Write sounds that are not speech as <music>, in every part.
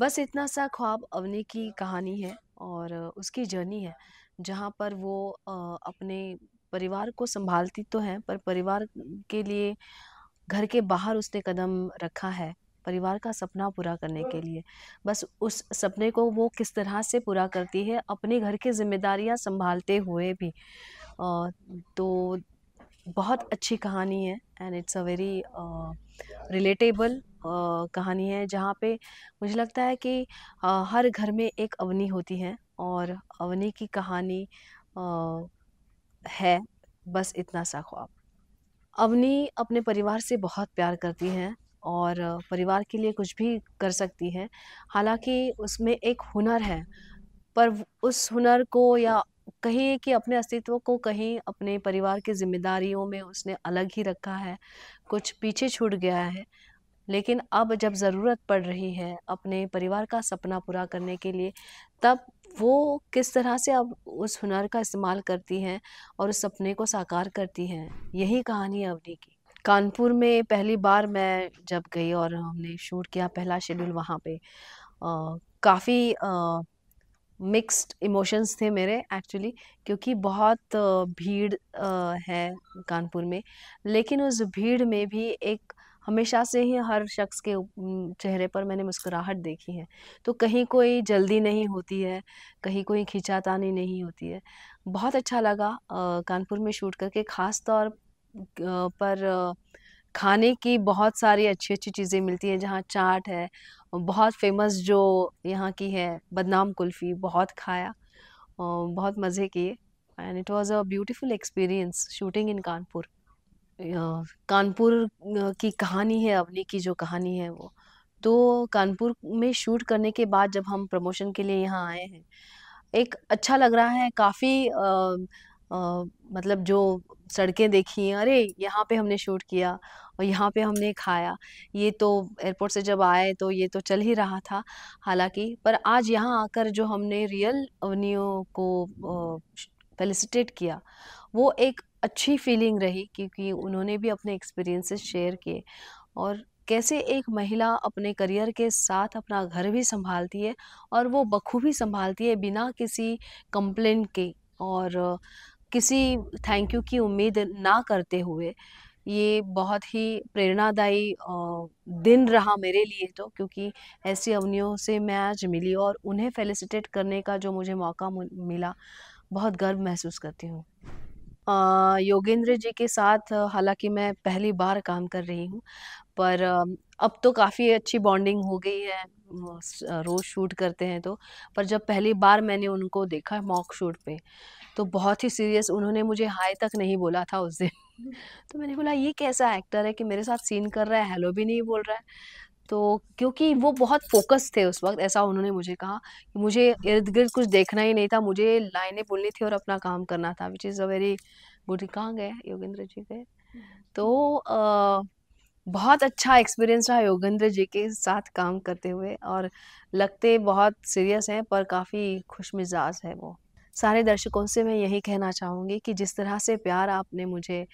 बस इतना सा ख्वाब अवनी की कहानी है और उसकी जर्नी है जहाँ पर वो अपने परिवार को संभालती तो है पर परिवार के लिए घर के बाहर उसने कदम रखा है परिवार का सपना पूरा करने के लिए बस उस सपने को वो किस तरह से पूरा करती है अपने घर की जिम्मेदारियां संभालते हुए भी तो बहुत अच्छी कहानी है and it's a very relatable कहानी है जहाँ पे मुझे लगता है कि uh, हर घर में एक अवनी होती है और अवनी की कहानी uh, है बस इतना सा ख्वाब अवनी अपने परिवार से बहुत प्यार करती है और परिवार के लिए कुछ भी कर सकती है हालांकि उसमें एक हुनर है पर उस हुनर को या कहीं कि अपने अस्तित्व को कहीं अपने परिवार की जिम्मेदारियों में उसने अलग ही रखा है कुछ पीछे छूट गया है लेकिन अब जब ज़रूरत पड़ रही है अपने परिवार का सपना पूरा करने के लिए तब वो किस तरह से अब उस हुनर का इस्तेमाल करती हैं और उस सपने को साकार करती हैं यही कहानी है अवनी की कानपुर में पहली बार मैं जब गई और हमने शूट किया पहला शेड्यूल वहाँ पे काफ़ी मिक्स्ड इमोशंस थे मेरे एक्चुअली क्योंकि बहुत भीड़ है कानपुर में लेकिन उस भीड़ में भी एक हमेशा से ही हर शख्स के चेहरे पर मैंने मुस्कुराहट देखी है तो कहीं कोई जल्दी नहीं होती है कहीं कोई खिंचातानी नहीं होती है बहुत अच्छा लगा कानपुर में शूट करके ख़ास तौर पर खाने की बहुत सारी अच्छी अच्छी चीज़ें मिलती हैं जहाँ चाट है बहुत फेमस जो यहाँ की है बदनाम कुल्फ़ी बहुत खाया बहुत मज़े किए and it was a beautiful experience shooting in Kanpur Kanpur की कहानी है अवनी की जो कहानी है वो तो कानपुर में शूट करने के बाद जब हम प्रमोशन के लिए यहाँ आए हैं एक अच्छा लग रहा है काफ़ी मतलब जो सड़कें देखी अरे यहाँ पे हमने शूट किया और यहाँ पे हमने खाया ये तो एयरपोर्ट से जब आए तो ये तो चल ही रहा था हालांकि पर आज यहाँ आकर जो हमने रियल अवनियों को फेलिसिटेट किया वो एक अच्छी फीलिंग रही क्योंकि उन्होंने भी अपने एक्सपीरियंसेस शेयर किए और कैसे एक महिला अपने करियर के साथ अपना घर भी संभालती है और वो बखूबी संभालती है बिना किसी कंप्लेंट के और किसी थैंक यू की उम्मीद ना करते हुए ये बहुत ही प्रेरणादायी दिन रहा मेरे लिए तो क्योंकि ऐसी अवनियों से मैं आज मिली और उन्हें फेलिसिटेट करने का जो मुझे मौका मिला बहुत गर्व महसूस करती हूँ योगेंद्र जी के साथ हालांकि मैं पहली बार काम कर रही हूँ पर अब तो काफ़ी अच्छी बॉन्डिंग हो गई है रोज़ शूट करते हैं तो पर जब पहली बार मैंने उनको देखा मॉक शूट पे तो बहुत ही सीरियस उन्होंने मुझे हाय तक नहीं बोला था उस दिन <laughs> तो मैंने बोला ये कैसा एक्टर है कि मेरे साथ सीन कर रहा है हेलो भी नहीं बोल रहा है तो क्योंकि वो बहुत फोकस थे उस वक्त ऐसा उन्होंने मुझे कहा कि मुझे इर्द गिर्द कुछ देखना ही नहीं था मुझे लाइनें बोलनी थी और अपना काम करना था which is a very good कहाँ गए योगेंद्र जी गए हम्म। तो आ, बहुत अच्छा एक्सपीरियंस रहा योगेंद्र जी के साथ काम करते हुए और लगते बहुत सीरियस हैं पर काफ़ी खुश मिजाज है वो सारे दर्शकों से मैं यही कहना चाहूँगी कि जिस तरह से प्यार आपने मुझे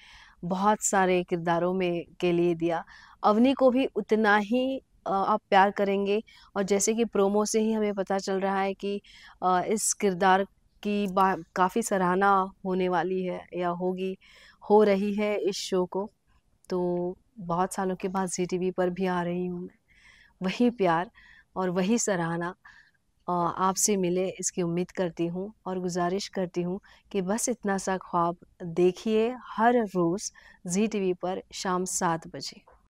बहुत सारे किरदारों में के लिए दिया अवनी को भी उतना ही आप प्यार करेंगे और जैसे कि प्रोमो से ही हमें पता चल रहा है कि इस किरदार की काफ़ी सराहना होने वाली है या होगी हो रही है इस शो को तो बहुत सालों के बाद जी टी पर भी आ रही हूँ मैं वही प्यार और वही सराहना आपसे मिले इसकी उम्मीद करती हूँ और गुजारिश करती हूँ कि बस इतना सा ख्वाब देखिए हर रोज़ जी वी पर शाम सात बजे